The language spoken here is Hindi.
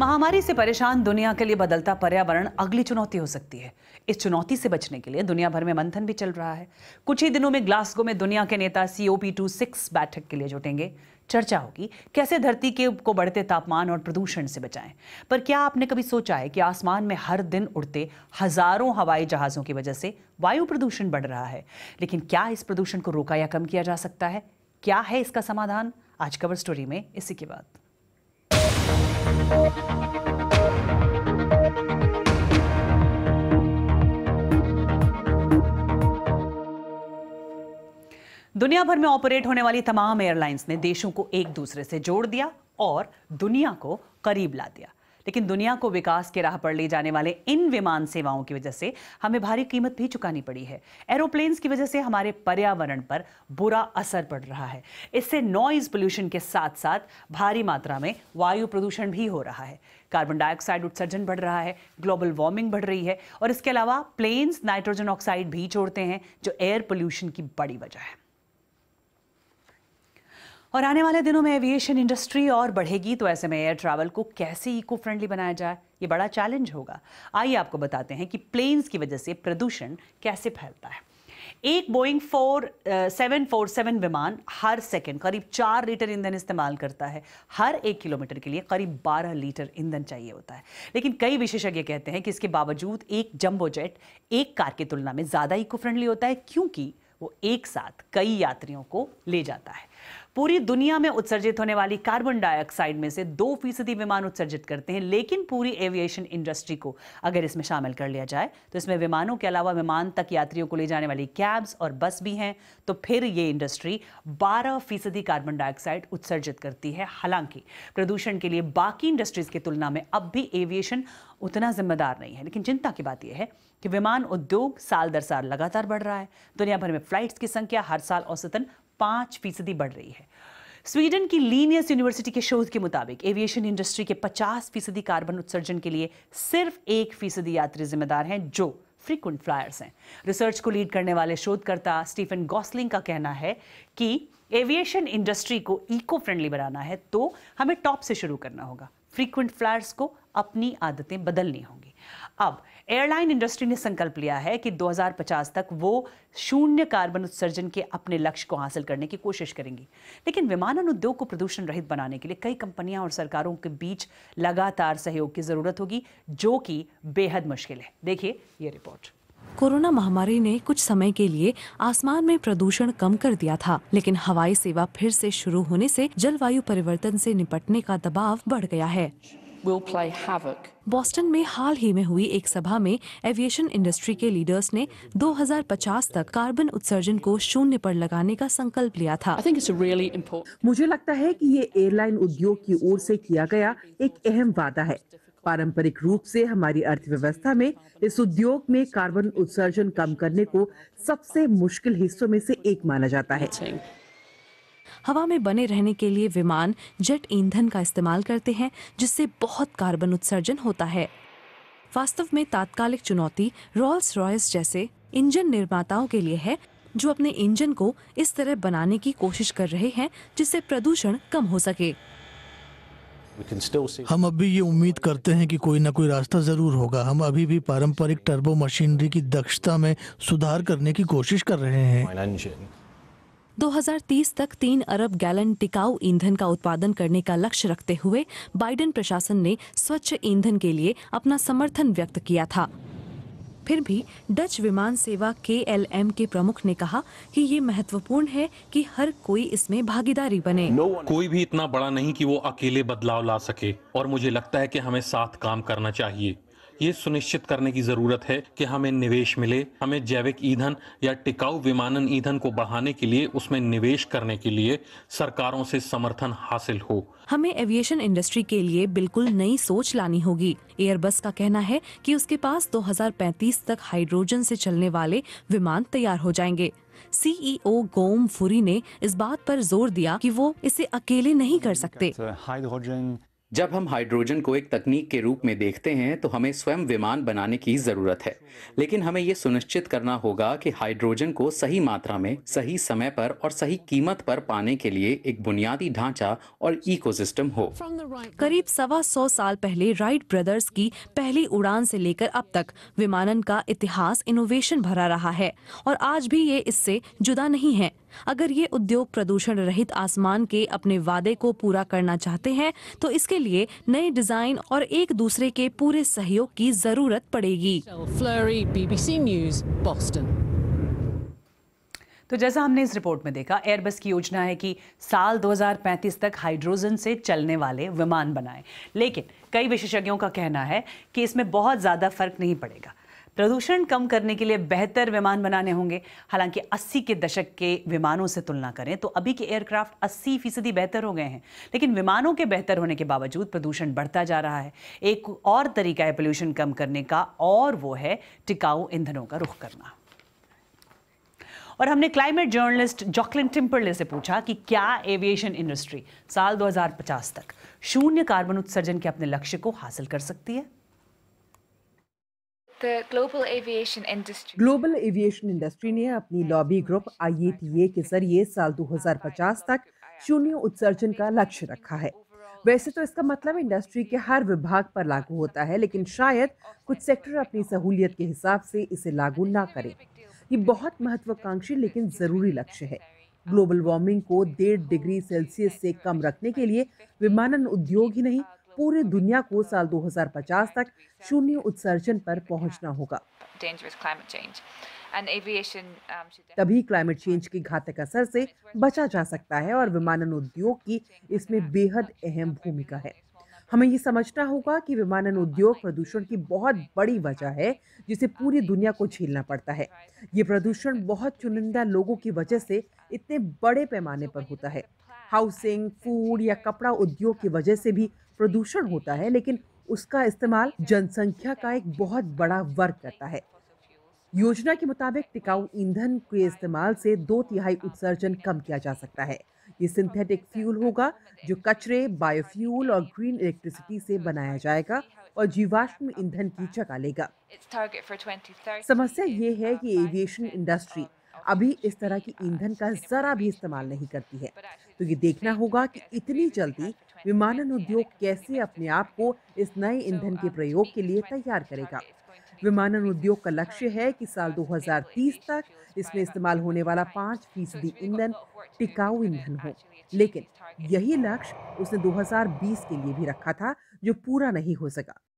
महामारी से परेशान दुनिया के लिए बदलता पर्यावरण अगली चुनौती हो सकती है इस चुनौती से बचने के लिए दुनिया भर में मंथन भी चल रहा है कुछ ही दिनों में ग्लासगो में दुनिया के नेता C O P two six बैठक के लिए जुटेंगे चर्चा होगी कैसे धरती के को बढ़ते तापमान और प्रदूषण से बचाएं पर क्या आपने कभी सोचा है कि आसमान में हर दिन उड़ते हजारों हवाई जहाज़ों की वजह से वायु प्रदूषण बढ़ रहा है लेकिन क्या इस प्रदूषण को रोका या कम किया जा सकता है क्या है इसका समाधान आज कवर स्टोरी में इसी के बाद दुनिया भर में ऑपरेट होने वाली तमाम एयरलाइंस ने देशों को एक दूसरे से जोड़ दिया और दुनिया को करीब ला दिया लेकिन दुनिया को विकास के राह पर ले जाने वाले इन विमान सेवाओं की वजह से हमें भारी कीमत भी चुकानी पड़ी है एरोप्लेन्स की वजह से हमारे पर्यावरण पर बुरा असर पड़ रहा है इससे नॉइज पोल्यूशन के साथ साथ भारी मात्रा में वायु प्रदूषण भी हो रहा है कार्बन डाइऑक्साइड उत्सर्जन बढ़ रहा है ग्लोबल वार्मिंग बढ़ रही है और इसके अलावा प्लेन्स नाइट्रोजन ऑक्साइड भी छोड़ते हैं जो एयर पोल्यूशन की बड़ी वजह है और आने वाले दिनों में एविएशन इंडस्ट्री और बढ़ेगी तो ऐसे में एयर ट्रैवल को कैसे इको फ्रेंडली बनाया जाए ये बड़ा चैलेंज होगा आइए आपको बताते हैं कि प्लेन्स की वजह से प्रदूषण कैसे फैलता है एक Boeing four seven four seven विमान हर सेकंड करीब चार लीटर ईंधन इस्तेमाल करता है हर एक किलोमीटर के लिए करीब बारह लीटर ईंधन चाहिए होता है लेकिन कई विशेषज्ञ कहते हैं कि इसके बावजूद एक जम्बो जेट एक कार की तुलना में ज़्यादा इको फ्रेंडली होता है क्योंकि वो एक साथ कई यात्रियों को ले जाता है पूरी दुनिया में उत्सर्जित होने वाली कार्बन डाइऑक्साइड में से दो फीसदी विमान उत्सर्जित करते हैं लेकिन पूरी एविएशन इंडस्ट्री को अगर इसमें शामिल कर लिया जाए तो इसमें विमानों के अलावा विमान तक यात्रियों को ले जाने वाली कैब्स और बस भी हैं तो फिर ये इंडस्ट्री बारह फीसदी कार्बन डाइऑक्साइड उत्सर्जित करती है हालांकि प्रदूषण के लिए बाकी इंडस्ट्रीज की तुलना में अब भी एविएशन उतना जिम्मेदार नहीं है लेकिन चिंता की बात यह है कि विमान उद्योग साल दर साल लगातार बढ़ रहा है दुनिया भर में फ्लाइट्स की संख्या हर साल औसतन पांच फीसदी बढ़ रही है स्वीडन की लीनियस यूनिवर्सिटी के शोध के मुताबिक एविएशन इंडस्ट्री के 50 फीसदी कार्बन उत्सर्जन के लिए सिर्फ एक फीसदी यात्री जिम्मेदार हैं जो फ्रीक्वेंट फ्लायर्स हैं रिसर्च को लीड करने वाले शोधकर्ता स्टीफन गॉसलिंग का कहना है कि एविएशन इंडस्ट्री को इको फ्रेंडली बनाना है तो हमें टॉप से शुरू करना होगा फ्रीक्वेंट फ्लायर्स को अपनी आदतें बदलनी होंगी अब एयरलाइन इंडस्ट्री ने संकल्प लिया है कि 2050 तक वो शून्य कार्बन उत्सर्जन के अपने लक्ष्य को हासिल करने की कोशिश करेंगी लेकिन विमानन उद्योग को प्रदूषण रहित बनाने के लिए कई कंपनियां और सरकारों के बीच लगातार सहयोग की जरूरत होगी जो कि बेहद मुश्किल है देखिए ये रिपोर्ट कोरोना महामारी ने कुछ समय के लिए आसमान में प्रदूषण कम कर दिया था लेकिन हवाई सेवा फिर से शुरू होने से जलवायु परिवर्तन से निपटने का दबाव बढ़ गया है will play havoc. बोस्टन में हाल ही में हुई एक सभा में एविएशन इंडस्ट्री के लीडर्स ने 2050 तक कार्बन उत्सर्जन को शून्य पर लगाने का संकल्प लिया था really important... मुझे लगता है कि ये एयरलाइन उद्योग की ओर से किया गया एक अहम वादा है पारंपरिक रूप से हमारी अर्थव्यवस्था में इस उद्योग में कार्बन उत्सर्जन कम करने को सबसे मुश्किल हिस्सों में से एक माना जाता है हवा में बने रहने के लिए विमान जेट ईंधन का इस्तेमाल करते हैं जिससे बहुत कार्बन उत्सर्जन होता है वास्तव में तात्कालिक चुनौती रॉल्स रॉयस जैसे इंजन निर्माताओं के लिए है जो अपने इंजन को इस तरह बनाने की कोशिश कर रहे हैं जिससे प्रदूषण कम हो सके हम अभी ये उम्मीद करते हैं कि कोई ना कोई रास्ता जरूर होगा हम अभी भी पारंपरिक टर्बो मशीनरी की दक्षता में सुधार करने की कोशिश कर रहे हैं 2030 तक तीन अरब गैलन टिकाऊ ईंधन का उत्पादन करने का लक्ष्य रखते हुए बाइडेन प्रशासन ने स्वच्छ ईंधन के लिए अपना समर्थन व्यक्त किया था फिर भी डच विमान सेवा के के प्रमुख ने कहा कि ये महत्वपूर्ण है कि हर कोई इसमें भागीदारी बने कोई भी इतना बड़ा नहीं कि वो अकेले बदलाव ला सके और मुझे लगता है कि हमें साथ काम करना चाहिए ये सुनिश्चित करने की जरूरत है कि हमें निवेश मिले हमें जैविक ईंधन या टिकाऊ विमानन ईंधन को बढ़ाने के लिए उसमें निवेश करने के लिए सरकारों से समर्थन हासिल हो हमें एविएशन इंडस्ट्री के लिए बिल्कुल नई सोच लानी होगी एयरबस का कहना है कि उसके पास 2035 तक हाइड्रोजन से चलने वाले विमान तैयार हो जाएंगे सीईओ e गोम फुरी ने इस बात पर जोर दिया कि वो इसे अकेले नहीं कर सकते हाइड्रोजन जब हम हाइड्रोजन को एक तकनीक के रूप में देखते हैं तो हमें स्वयं विमान बनाने की ज़रूरत है लेकिन हमें ये सुनिश्चित करना होगा कि हाइड्रोजन को सही मात्रा में सही समय पर और सही कीमत पर पाने के लिए एक बुनियादी ढांचा और इकोसिस्टम हो करीब सवा सौ साल पहले राइट ब्रदर्स की पहली उड़ान से लेकर अब तक विमानन का इतिहास इनोवेशन भरा रहा है और आज भी ये इससे जुदा नहीं है अगर ये उद्योग प्रदूषण रहित आसमान के अपने वादे को पूरा करना चाहते हैं तो इसके लिए नए डिजाइन और एक दूसरे के पूरे सहयोग की जरूरत पड़ेगी तो जैसा हमने इस रिपोर्ट में देखा एयरबस की योजना है कि साल 2035 तक हाइड्रोजन से चलने वाले विमान बनाएं लेकिन कई विशेषज्ञों का कहना है कि इसमें बहुत ज़्यादा फर्क नहीं पड़ेगा प्रदूषण कम करने के लिए बेहतर विमान बनाने होंगे हालांकि 80 के दशक के विमानों से तुलना करें तो अभी के एयरक्राफ्ट 80 फीसदी बेहतर हो गए हैं लेकिन विमानों के बेहतर होने के बावजूद प्रदूषण बढ़ता जा रहा है एक और तरीका है पोल्यूशन कम करने का और वो है टिकाऊ ईंधनों का रुख करना और हमने क्लाइमेट जर्नलिस्ट जॉकलिन टिम्परले से पूछा कि क्या एविएशन इंडस्ट्री साल 2050 तक शून्य कार्बन उत्सर्जन के अपने लक्ष्य को हासिल कर सकती है ग्लोबल एविएशन इंडस्ट्री ने अपनी लॉबी ग्रुप आईएटीए के जरिए साल 2050 तक शून्य उत्सर्जन का लक्ष्य रखा है वैसे तो इसका मतलब इंडस्ट्री के हर विभाग पर लागू होता है लेकिन शायद कुछ सेक्टर अपनी सहूलियत के हिसाब से इसे लागू ना करें ये बहुत महत्वाकांक्षी लेकिन ज़रूरी लक्ष्य है ग्लोबल वार्मिंग को डेढ़ डिग्री सेल्सियस से कम रखने के लिए विमानन उद्योग ही नहीं पूरे दुनिया को साल 2050 तक शून्य उत्सर्जन पर पहुंचना होगा um, तभी क्लाइमेट चेंज के घातक असर से बचा जा सकता है और विमानन उद्योग की इसमें बेहद अहम भूमिका है हमें ये समझना होगा कि विमानन उद्योग प्रदूषण की बहुत बड़ी वजह है जिसे पूरी दुनिया को झेलना पड़ता है ये प्रदूषण बहुत चुनिंदा लोगों की वजह से इतने बड़े पैमाने पर होता है हाउसिंग फूड या कपड़ा उद्योग की वजह से भी प्रदूषण होता है लेकिन उसका इस्तेमाल जनसंख्या का एक बहुत बड़ा वर्ग करता है योजना के मुताबिक टिकाऊ ईंधन के इस्तेमाल से दो तिहाई उत्सर्जन कम किया जा सकता है ये सिंथेटिक फ्यूल होगा जो कचरे बायोफ्यूल और ग्रीन इलेक्ट्रिसिटी से बनाया जाएगा और जीवाश्म ईंधन की जगह लेगा समस्या ये है कि एविएशन इंडस्ट्री अभी इस तरह की ईंधन का जरा भी इस्तेमाल नहीं करती है तो ये देखना होगा कि इतनी जल्दी विमानन उद्योग कैसे अपने आप को इस नए ईंधन के प्रयोग के लिए तैयार करेगा विमानन उद्योग का लक्ष्य है कि साल 2030 तक इसमें इस्तेमाल होने वाला पाँच फीसदी ईंधन टिकाऊ ईंधन हो लेकिन यही लक्ष्य उसने 2020 के लिए भी रखा था जो पूरा नहीं हो सका